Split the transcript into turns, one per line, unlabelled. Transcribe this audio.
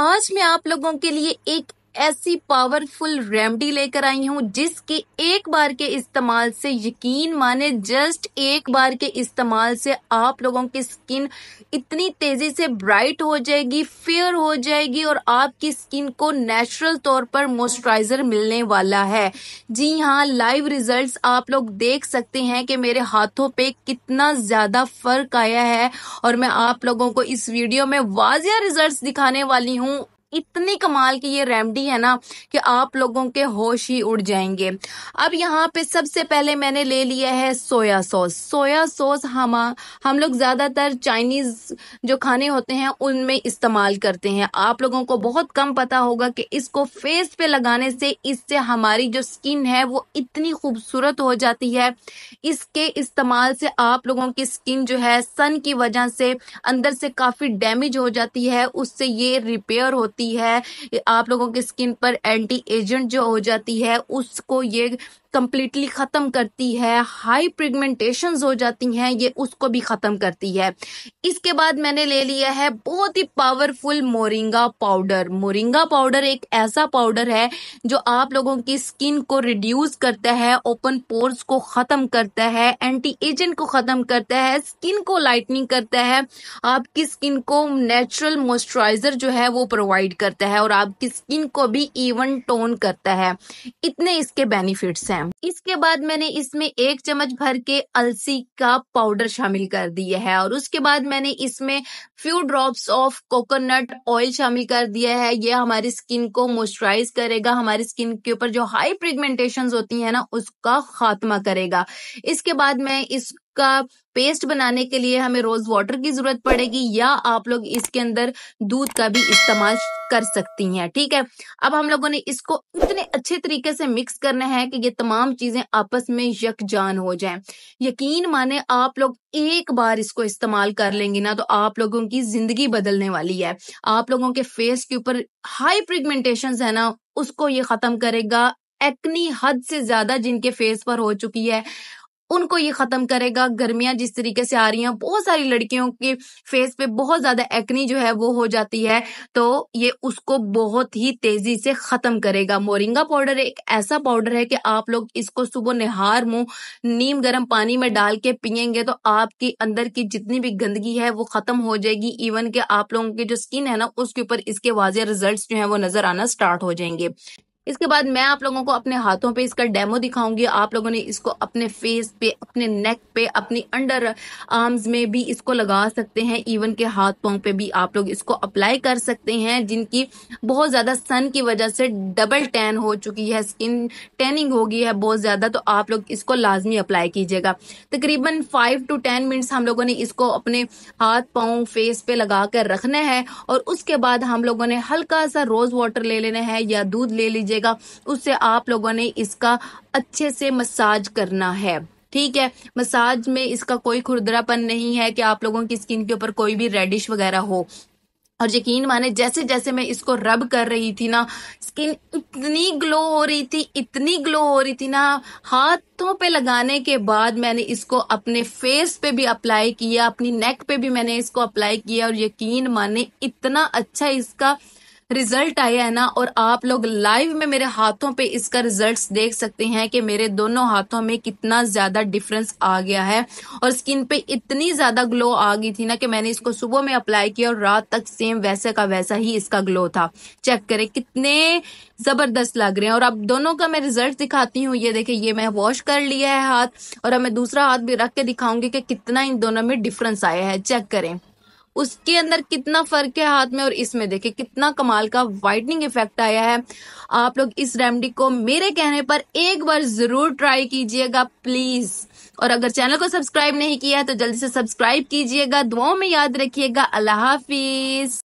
आज मैं आप लोगों के लिए एक ऐसी पावरफुल रेमडी लेकर आई हूँ जिसके एक बार के इस्तेमाल से यकीन माने जस्ट एक बार के इस्तेमाल से आप लोगों की स्किन इतनी तेजी से ब्राइट हो जाएगी फेयर हो जाएगी और आपकी स्किन को नेचुरल तौर पर मॉइस्चराइजर मिलने वाला है जी हाँ लाइव रिजल्ट्स आप लोग देख सकते हैं कि मेरे हाथों पे कितना ज्यादा फर्क आया है और मैं आप लोगों को इस वीडियो में वाजिया रिजल्ट दिखाने वाली हूँ इतनी कमाल की ये रेमडी है ना कि आप लोगों के होश ही उड़ जाएंगे अब यहाँ पे सबसे पहले मैंने ले लिया है सोया सॉस सोया सॉस हम हम लोग ज़्यादातर चाइनीज़ जो खाने होते हैं उनमें इस्तेमाल करते हैं आप लोगों को बहुत कम पता होगा कि इसको फेस पे लगाने से इससे हमारी जो स्किन है वो इतनी खूबसूरत हो जाती है इसके इस्तेमाल से आप लोगों की स्किन जो है सन की वजह से अंदर से काफ़ी डैमेज हो जाती है उससे ये रिपेयर होती जाती है आप लोगों की स्किन पर एंटी एजेंट जो हो जाती है उसको ये कंप्लीटली ख़त्म करती है हाई प्रिगमेंटेशन हो जाती हैं ये उसको भी ख़त्म करती है इसके बाद मैंने ले लिया है बहुत ही powerful moringa powder moringa powder एक ऐसा पाउडर है जो आप लोगों की स्किन को रिड्यूस करता है ओपन पोर्स को ख़त्म करता है एंटी एजेंट को ख़त्म करता है स्किन को लाइटनिंग करता है आपकी स्किन को नेचुरल मॉइस्चराइजर जो है वो प्रोवाइड करता है और आपकी स्किन को भी इवन टोन करता है इतने इसके बेनिफिट्स हैं है इसके बाद मैंने इसमें एक चम्मच भर के अलसी का पाउडर शामिल कर दिया है और उसके बाद मैंने इसमें few drops of coconut oil शामिल कर दिया है ये हमारी स्किन को मॉइस्चराइज करेगा हमारी स्किन के ऊपर जो हाई प्रिगमेंटेशन होती है ना उसका खात्मा करेगा इसके बाद मैं इस इसका पेस्ट बनाने के लिए हमें रोज वाटर की जरूरत पड़ेगी या आप लोग इसके अंदर दूध का भी इस्तेमाल कर सकती हैं ठीक है अब हम लोगों ने इसको इतने अच्छे तरीके से मिक्स करना है कि ये तमाम चीजें आपस में यकजान हो जाएं यकीन माने आप लोग एक बार इसको इस्तेमाल कर लेंगे ना तो आप लोगों की जिंदगी बदलने वाली है आप लोगों के फेस के ऊपर हाई प्रिगमेंटेशन है ना उसको ये खत्म करेगा एक्नी हद से ज्यादा जिनके फेस पर हो चुकी है उनको ये खत्म करेगा गर्मियां जिस तरीके से आ रही हैं बहुत सारी लड़कियों के फेस पे बहुत ज्यादा एक्नी जो है वो हो जाती है तो ये उसको बहुत ही तेजी से खत्म करेगा मोरिंगा पाउडर एक ऐसा पाउडर है कि आप लोग इसको सुबह निहार मुंह नीम गर्म पानी में डाल के पियेंगे तो आपके अंदर की जितनी भी गंदगी है वो खत्म हो जाएगी इवन के आप लोगों की जो स्किन है ना उसके ऊपर इसके वाजे रिजल्ट जो है वो नजर आना स्टार्ट हो जाएंगे इसके बाद मैं आप लोगों को अपने हाथों पे इसका डेमो दिखाऊंगी आप लोगों ने इसको अपने फेस पे अपने नेक पे अपनी अंडर आर्म्स में भी इसको लगा सकते हैं इवन के हाथ पाओ पे भी आप लोग इसको अप्लाई कर सकते हैं जिनकी बहुत ज़्यादा सन की वजह से डबल टैन हो चुकी है स्किन टैनिंग हो गई है बहुत ज़्यादा तो आप लोग इसको लाजमी अप्लाई कीजिएगा तकरीबन फाइव टू टेन मिनट्स हम लोगों ने इसको अपने हाथ पाओ फेस पे लगा कर रखना है और उसके बाद हम लोगों ने हल्का सा रोज़ वाटर ले लेना है या दूध ले लीजिए लीजिएगा उससे आप लोगों ने इसका अच्छे से मसाज करना है ठीक है मसाज में इसका कोई खुरदरापन नहीं है कि आप लोगों की स्किन के ऊपर कोई भी रेडिश वगैरह हो और यकीन माने जैसे जैसे मैं इसको रब कर रही थी ना स्किन इतनी ग्लो हो रही थी इतनी ग्लो हो रही थी ना हाथों पे लगाने के बाद मैंने इसको अपने फेस पे भी अप्लाई किया अपनी नेक पे भी मैंने इसको अप्लाई किया और यकीन माने इतना अच्छा इसका रिजल्ट आया है ना और आप लोग लाइव में मेरे हाथों पे इसका रिजल्ट देख सकते हैं कि मेरे दोनों हाथों में कितना ज्यादा डिफरेंस आ गया है और स्किन पे इतनी ज्यादा ग्लो आ गई थी ना कि मैंने इसको सुबह में अप्लाई किया और रात तक सेम वैसे का वैसा ही इसका ग्लो था चेक करें कितने जबरदस्त लग रहे हैं और अब दोनों का मैं रिजल्ट दिखाती हूँ ये देखे ये मैं वॉश कर लिया है हाथ और अब मैं दूसरा हाथ भी रख के दिखाऊंगी कि कितना इन दोनों में डिफरेंस आया है चेक करें उसके अंदर कितना फर्क है हाथ में और इसमें देखिए कितना कमाल का वाइटनिंग इफेक्ट आया है आप लोग इस रेमडी को मेरे कहने पर एक बार जरूर ट्राई कीजिएगा प्लीज और अगर चैनल को सब्सक्राइब नहीं किया है तो जल्दी से सब्सक्राइब कीजिएगा दुआओं में याद रखिएगा अल्लाह हाफिज